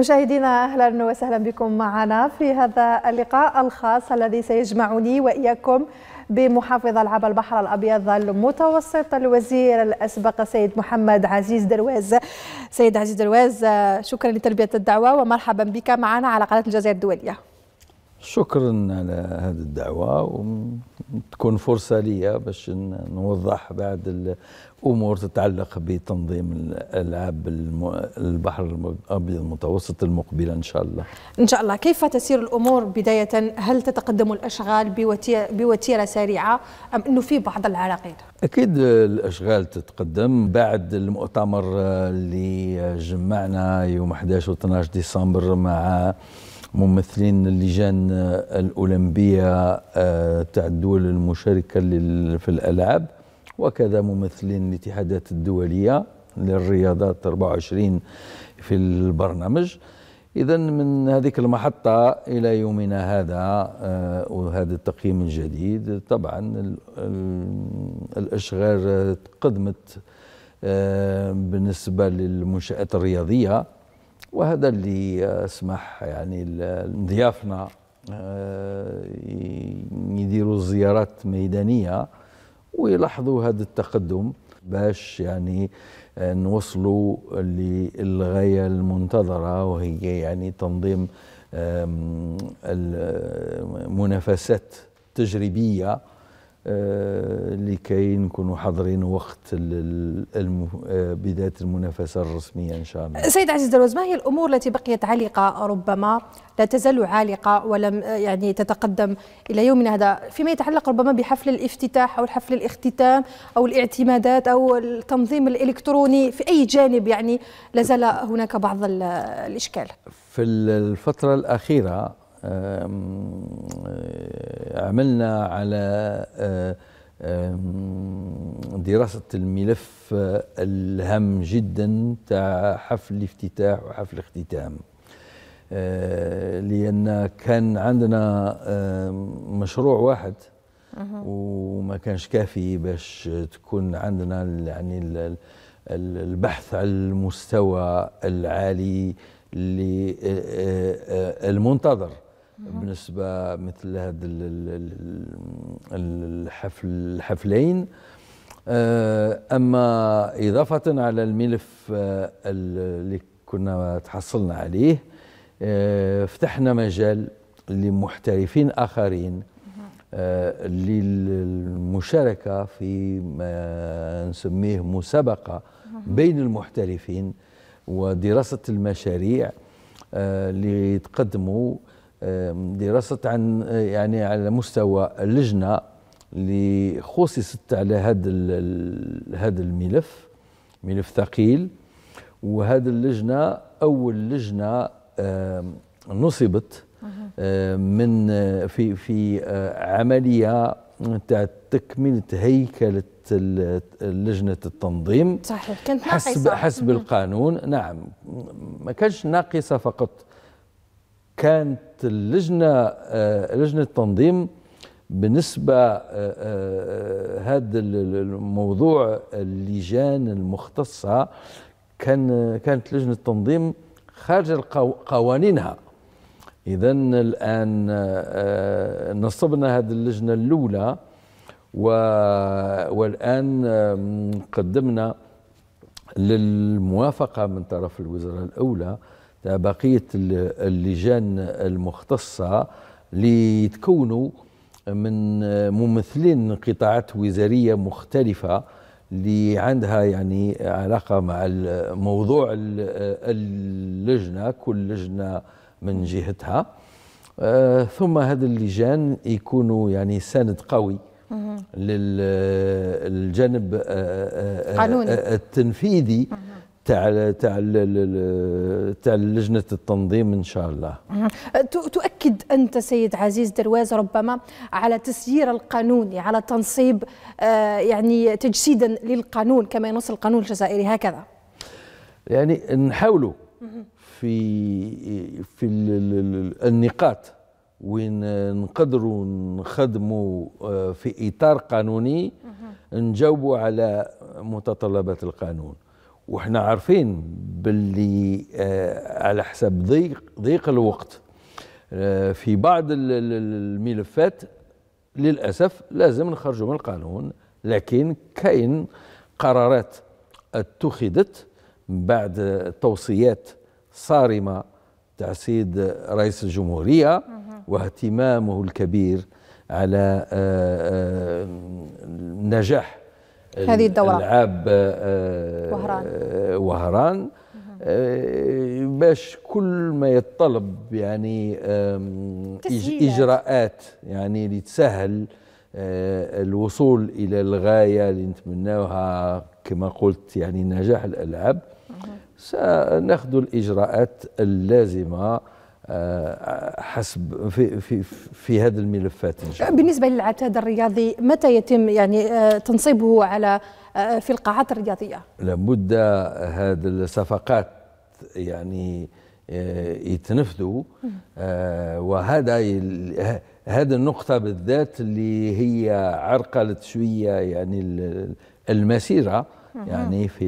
مشاهدينا اهلا وسهلا بكم معنا في هذا اللقاء الخاص الذي سيجمعني واياكم بمحافظ العاب البحر الابيض المتوسط الوزير الاسبق سيد محمد عزيز درواز سيد عزيز درواز شكرا لتلبيه الدعوه ومرحبا بك معنا على قناه الجزائر الدوليه شكرا على هذه الدعوة وتكون فرصة لي باش نوضح بعض الأمور تتعلق بتنظيم الألعاب البحر الأبيض المتوسط المقبلة إن شاء الله إن شاء الله كيف تسير الأمور بداية هل تتقدم الأشغال بوتيرة سريعة أم أنه في بعض العراقيل؟ أكيد الأشغال تتقدم بعد المؤتمر اللي جمعنا يوم 11 و 12 ديسمبر مع ممثلين اللجان آه، الأولمبية آه، تاع الدول المشاركة في الألعاب وكذا ممثلين الاتحادات الدولية للرياضات 24 في البرنامج إذا من هذيك المحطة إلى يومنا هذا آه، وهذا التقييم الجديد طبعا الأشغال قدمت بالنسبة للمنشآت الرياضية وهذا اللي اسمح يعني ضيافنا آه، يديروا زيارات ميدانيه ويلاحظوا هذا التقدم باش يعني آه، نوصلوا للغايه المنتظره وهي يعني تنظيم المنافسات التجريبيه آه، لكي نكونوا حاضرين وقت آه، بدايه المنافسه الرسميه ان شاء الله. سيد عزيز دروز ما هي الامور التي بقيت عالقه ربما لا تزال عالقه ولم آه، يعني تتقدم الى يومنا هذا فيما يتعلق ربما بحفل الافتتاح او حفل الاختتام او الاعتمادات او التنظيم الالكتروني في اي جانب يعني لا زال هناك بعض الاشكال. في الفتره الاخيره أه، عملنا على أه، دراسة الملف الهام جدا تاع حفل الافتتاح وحفل الاختتام أه، لأن كان عندنا مشروع واحد وما كانش كافي باش تكون عندنا يعني البحث على المستوى العالي المنتظر بالنسبه مثل هذا الحفل الحفلين آه، اما اضافه على الملف آه، اللي كنا تحصلنا عليه آه، فتحنا مجال لمحترفين اخرين للمشاركه في ما نسميه مسابقه بين المحترفين ودراسه المشاريع اللي تقدموا دراسة عن يعني على مستوى اللجنة اللي خصصت على هذا هذا الملف ملف ثقيل وهذه اللجنة أول لجنة نصبت من في في آه، عملية تاع تكملة هيكلة لجنة التنظيم صحيح كانت ناقصة حسب حسب القانون نعم ما كانش ناقصة فقط كانت اللجنه آه، لجنه التنظيم بالنسبه آه، آه، هذا الموضوع اللجان المختصه كان كانت لجنه التنظيم خارج قوانينها اذا الان نصبنا هذه اللجنه الاولى والان قدمنا للموافقه من طرف الوزاره الاولى بقية اللجان المختصة ليتكونوا من ممثلين قطاعات وزارية مختلفة اللي عندها يعني علاقة مع موضوع اللجنة كل لجنة من جهتها آه، ثم هذه اللجان يكونوا يعني سند قوي للجانب آه، آه، التنفيذي تاع تاع تاع لجنه التنظيم ان شاء الله أه، تؤكد انت سيد عزيز درواز ربما على تسيير القانون على تنصيب أه، يعني تجسيدا للقانون كما ينص القانون الجزائري هكذا يعني نحاولوا في في النقاط وين نقدروا نخدموا أه، في اطار قانوني نجاوبوا على متطلبات القانون واحنا عارفين باللي آه، على حسب ضيق ضيق الوقت آه، في بعض الملفات للاسف لازم نخرجوا من القانون لكن كاين قرارات اتخذت بعد توصيات صارمه تاع السيد رئيس الجمهوريه واهتمامه الكبير على آه، نجاح هذه الدورة العاب آه، آه، وهران آه، وهران باش كل ما يتطلب يعني اجراءات يعني لتسهل الوصول الى الغايه اللي نتمناوها كما قلت يعني نجاح الالعاب سناخذ الاجراءات اللازمه حسب في في في هذه الملفات إن شاء الله. بالنسبه للعتاد الرياضي متى يتم يعني آه، تنصيبه على آه، في القاعات الرياضيه؟ لابد هذه الصفقات يعني آه، يتنفذوا وهذا هذه النقطة بالذات اللي هي عرقلت شوية يعني المسيرة يعني في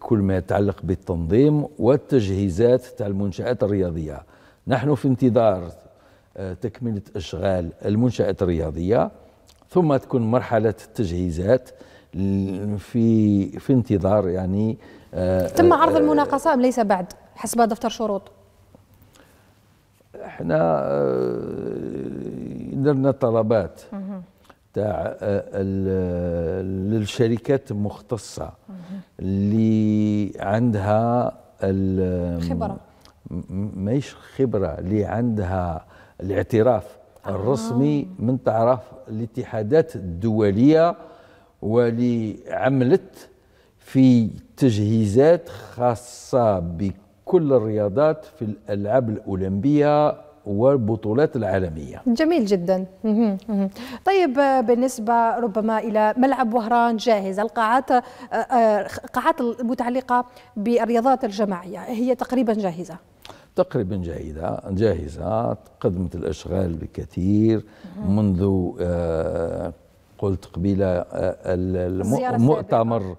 كل ما يتعلق بالتنظيم والتجهيزات تاع المنشآت الرياضية نحن في انتظار آه، تكملة إشغال المنشآت الرياضية ثم تكون مرحلة التجهيزات في في انتظار يعني آه، تم آه، عرض المناقصة أم ليس بعد حسب دفتر شروط؟ احنا درنا طلبات م. تاع آه، للشركات المختصة اللي عندها الخبرة ماهيش خبرة اللي عندها الاعتراف آه. الرسمي من تعرف الاتحادات الدولية واللي عملت في تجهيزات خاصة بكل الرياضات في الألعاب الأولمبية والبطولات العالمية جميل جدا طيب آه، بالنسبة ربما إلى ملعب وهران جاهز القاعات قاعات آه، آه، المتعلقة بالرياضات الجماعية هي تقريبا جاهزة تقريبا جاهزة جاهزة قدمت الأشغال بكثير منذ قلت قبيلة المؤتمر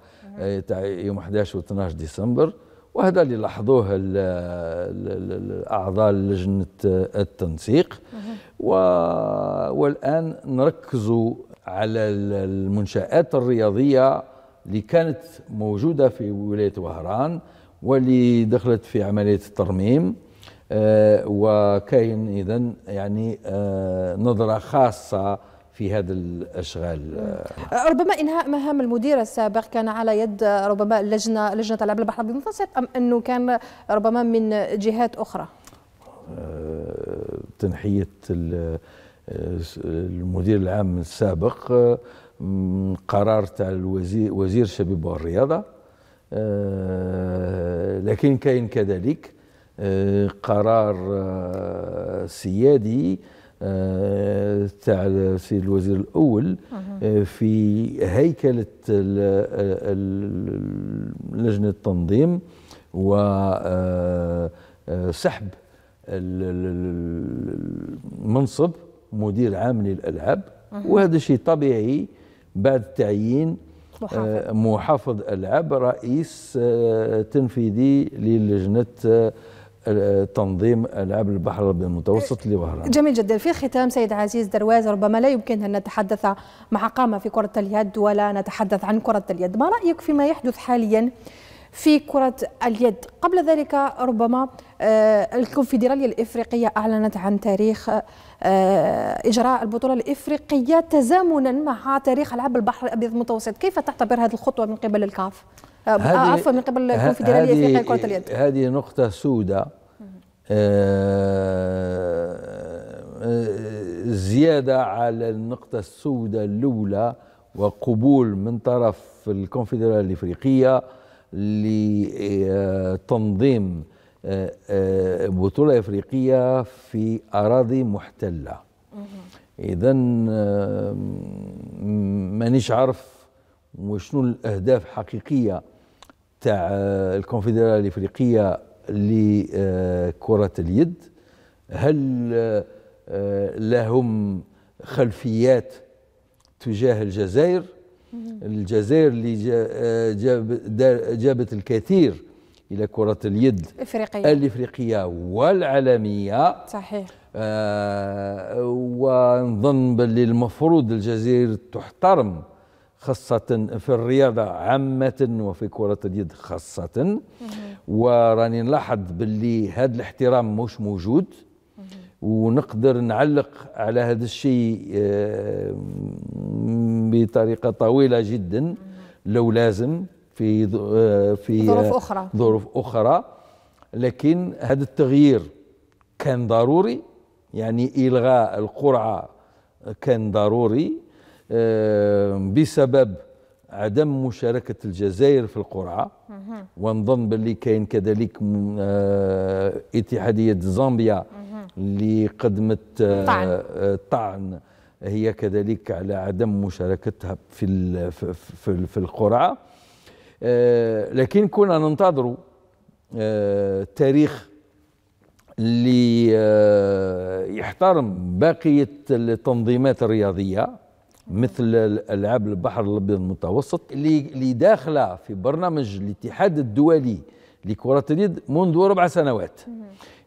يوم 11 و 12 ديسمبر وهذا اللي لاحظوه الاعضاء لجنه التنسيق والان نركزوا على المنشات الرياضيه اللي كانت موجوده في ولايه وهران واللي دخلت في عمليه الترميم آه، وكاين اذا يعني آه، نظره خاصه في هذا الاشغال أه، ربما انهاء مهام المدير السابق كان على يد ربما اللجنه لجنه العاب البحر المتوسط ام انه كان ربما من جهات اخرى أه، تنحيه المدير العام السابق قرار تاع الوزير وزير الشباب والرياضه أه، لكن كاين كذلك قرار سيادي آه، تاع السيد الوزير الاول آه، في هيكله لجنه التنظيم وسحب آه، المنصب مدير عام للالعاب وهذا شيء طبيعي بعد تعيين محافظ العاب رئيس تنفيذي للجنه تنظيم العاب البحر الابيض المتوسط لوهران. جميل جدا في الختام سيد عزيز درواز ربما لا يمكن ان نتحدث مع قامه في كره اليد ولا نتحدث عن كره اليد، ما رايك فيما يحدث حاليا في كرة اليد قبل ذلك ربما آه، الكونفدرالية الإفريقية أعلنت عن تاريخ آه، إجراء البطولة الإفريقية تزامنا مع تاريخ ألعاب البحر الأبيض المتوسط كيف تعتبر هذه الخطوة من قبل الكاف؟ آه، عفوا من قبل الكونفدرالية الإفريقية لكرة اليد هذه نقطة سوداء آه، آه، زيادة على النقطة السوداء الأولى وقبول من طرف الكونفدرالية الإفريقية لتنظيم آه، بطولة إفريقية في أراضي محتلة إذا مانيش عارف وشنو الأهداف الحقيقية تاع الكونفدرالية الإفريقية لكرة اليد هل آه، لهم خلفيات تجاه الجزائر الجزائر اللي آه، جابت الكثير الى كره اليد الافريقيه الافريقيه والعالميه صحيح آه ونظن باللي المفروض الجزائر تحترم خاصة في الرياضة عامة وفي كرة اليد خاصة وراني نلاحظ باللي هذا الاحترام مش موجود ونقدر نعلق على هذا الشيء آه، بطريقة طويلة جدا لو لازم في آه، في آه، ظروف أخرى ظروف أخرى لكن هذا التغيير كان ضروري يعني إلغاء القرعة كان ضروري بسبب عدم مشاركة الجزائر في القرعة ونظن باللي كاين كذلك آه، اتحادية زامبيا اللي قدمت الطعن آه، آه، هي كذلك على عدم مشاركتها في في, في, القرعة لكن كنا ننتظر تاريخ اللي يحترم باقية التنظيمات الرياضية مثل العاب البحر الابيض المتوسط اللي اللي داخله في برنامج الاتحاد الدولي لكره اليد منذ ربع سنوات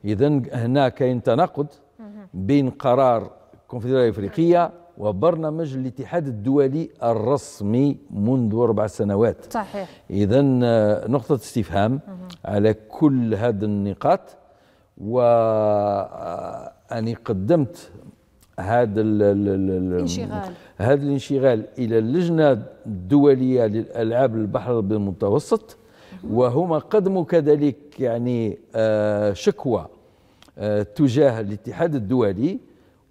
اذا هنا كاين تناقض بين قرار الكونفدراليه الافريقيه وبرنامج الاتحاد الدولي الرسمي منذ ربع سنوات صحيح اذا آه، نقطه استفهام على كل هذه النقاط واني آه، قدمت هذا الانشغال هذا الانشغال الى اللجنه الدوليه للالعاب البحر المتوسط وهما قدموا كذلك يعني آه، شكوى آه، تجاه الاتحاد الدولي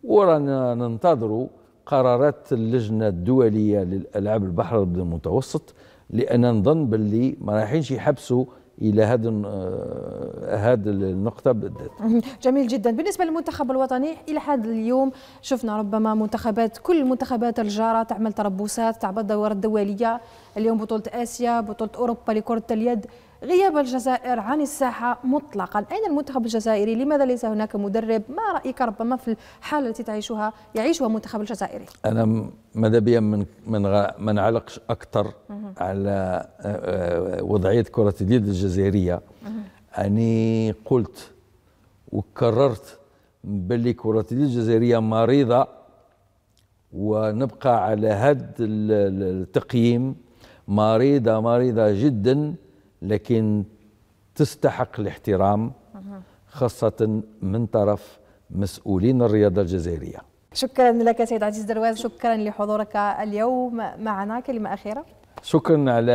ورانا ننتظروا قرارات اللجنه الدوليه للالعاب البحر المتوسط لان نظن باللي ما رايحينش يحبسوا الى هذا آه، هذا النقطه بالذات. جميل جدا، بالنسبه للمنتخب الوطني الى حد اليوم شفنا ربما منتخبات كل المنتخبات الجاره تعمل تربصات تعمل دورات دوليه، اليوم بطوله اسيا، بطوله اوروبا لكره اليد، غياب الجزائر عن الساحة مطلقا أين المنتخب الجزائري لماذا ليس هناك مدرب ما رأيك ربما في الحالة التي تعيشها يعيشها المنتخب الجزائري أنا ماذا بيا من من ما نعلقش أكثر على آه، آه، وضعية كرة اليد الجزائرية أني قلت وكررت بلي كرة اليد الجزائرية مريضة ونبقى على هذا التقييم مريضة مريضة جدا لكن تستحق الاحترام خاصة من طرف مسؤولين الرياضة الجزائرية شكرا لك سيد عزيز درواز شكرا لحضورك اليوم معنا كلمة أخيرة شكرا على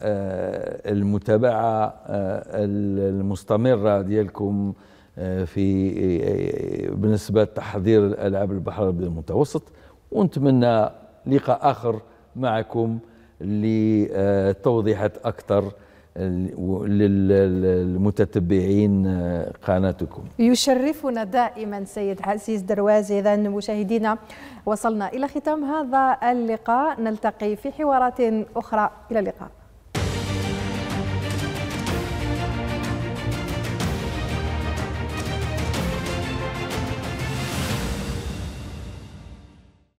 آه، المتابعة آه، المستمرة ديالكم آه، في بالنسبة لتحضير الألعاب البحر الأبيض المتوسط ونتمنى لقاء آخر معكم لتوضيحات أكثر للمتتبعين قناتكم يشرفنا دائما سيد عزيز دروازي اذا مشاهدينا وصلنا الى ختام هذا اللقاء نلتقي في حوارات اخرى الى اللقاء